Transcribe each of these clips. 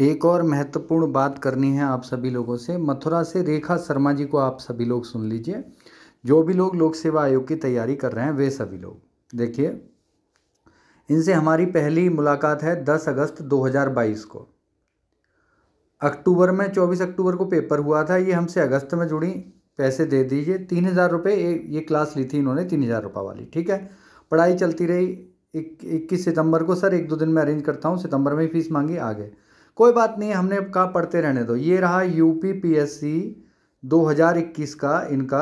एक और महत्वपूर्ण बात करनी है आप सभी लोगों से मथुरा से रेखा शर्मा जी को आप सभी लोग सुन लीजिए जो भी लोग लोक सेवा आयोग की तैयारी कर रहे हैं वे सभी लोग देखिए इनसे हमारी पहली मुलाकात है 10 अगस्त 2022 को अक्टूबर में 24 अक्टूबर को पेपर हुआ था ये हमसे अगस्त में जुड़ी पैसे दे दीजिए तीन हज़ार रुपये ये क्लास ली थी इन्होंने तीन हज़ार रुपये वाली ठीक है पढ़ाई चलती रही इक्कीस सितंबर को सर एक दो दिन में अरेंज करता हूँ सितंबर में ही फीस मांगी आगे कोई बात नहीं हमने कहा पढ़ते रहने दो ये रहा U P P S C दो हज़ार इक्कीस का इनका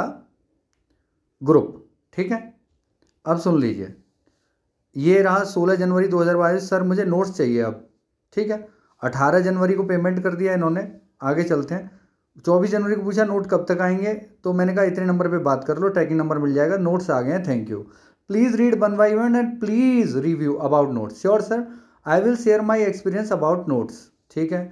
ग्रुप ठीक है अब सुन लीजिए ये रहा सोलह जनवरी दो हज़ार बाईस सर मुझे नोट्स चाहिए अब ठीक है अठारह जनवरी को पेमेंट कर दिया इन्होंने आगे चलते हैं चौबीस जनवरी को पूछा नोट कब तक आएंगे तो मैंने कहा इतने नंबर पे बात कर लो ट्रैकिंग नंबर मिल जाएगा नोट्स आ गए हैं thank you please read one by one and please review about notes sure sir I will share my experience about notes ठीक है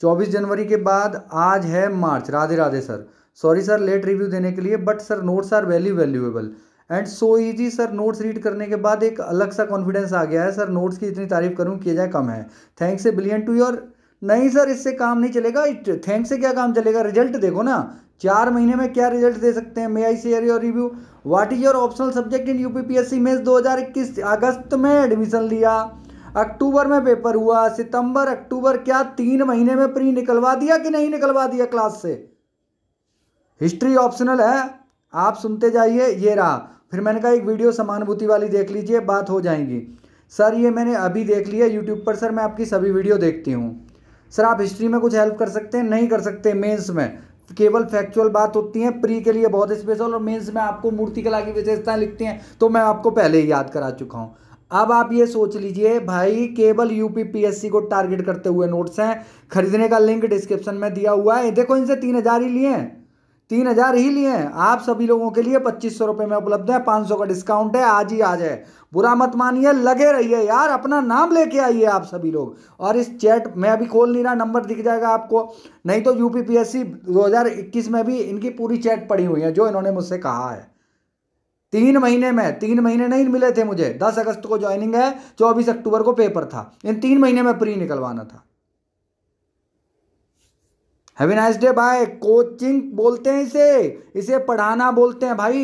चौबीस जनवरी के बाद आज है मार्च Radhe Radhe sir sorry sir late review देने के लिए but sir notes are value valuable and so easy sir notes read करने के बाद एक अलग सा कॉन्फिडेंस आ गया है सर नोट्स की इतनी तारीफ करूँ किए जाए कम है thanks a billion to your नहीं सर इससे काम नहीं चलेगा थैंक्स से क्या काम चलेगा रिजल्ट देखो ना चार महीने में क्या रिजल्ट दे सकते हैं may I see are your review what is your optional subject in UPPSC हजार इक्कीस अगस्त में एडमिशन लिया अक्टूबर में पेपर हुआ सितंबर अक्टूबर क्या तीन महीने में प्री निकलवा दिया कि नहीं निकलवा दिया क्लास से हिस्ट्री ऑप्शनल है आप सुनते जाइए ये रहा फिर मैंने कहा एक वीडियो समानुभूति वाली देख लीजिए बात हो जाएंगी सर ये मैंने अभी देख लिया यूट्यूब पर सर मैं आपकी सभी वीडियो देखती हूँ सर आप हिस्ट्री में कुछ हेल्प कर सकते हैं नहीं कर सकते मेंस में केवल फैक्चुअल बात होती है प्री के लिए बहुत स्पेशल और मेंस में आपको मूर्तिकला की विशेषताएं लिखती हैं तो मैं आपको पहले ही याद करा चुका हूँ अब आप ये सोच लीजिए भाई केवल यूपीपीएससी को टारगेट करते हुए नोट्स हैं खरीदने का लिंक डिस्क्रिप्शन में दिया हुआ है देखो इनसे तीन हज़ार ही लिए हैं तीन हज़ार ही लिए हैं आप सभी लोगों के लिए पच्चीस सौ रुपये में उपलब्ध है पाँच सौ का डिस्काउंट है आज ही आ जाए बुरा मत मानिए लगे रहिए यार अपना नाम लेके आइए आप सभी लोग और इस चैट मैं अभी खोल नहीं रहा नंबर दिख जाएगा आपको नहीं तो यूपीपीएससी 2021 में भी इनकी पूरी चैट पड़ी हुई है जो इन्होंने मुझसे कहा है तीन महीने में तीन महीने नहीं मिले थे मुझे दस अगस्त को ज्वाइनिंग है चौबीस अक्टूबर को पेपर था इन तीन महीने में प्री निकलवाना था have a nice day bye coaching बोलते हैं इसे इसे पढ़ाना बोलते हैं भाई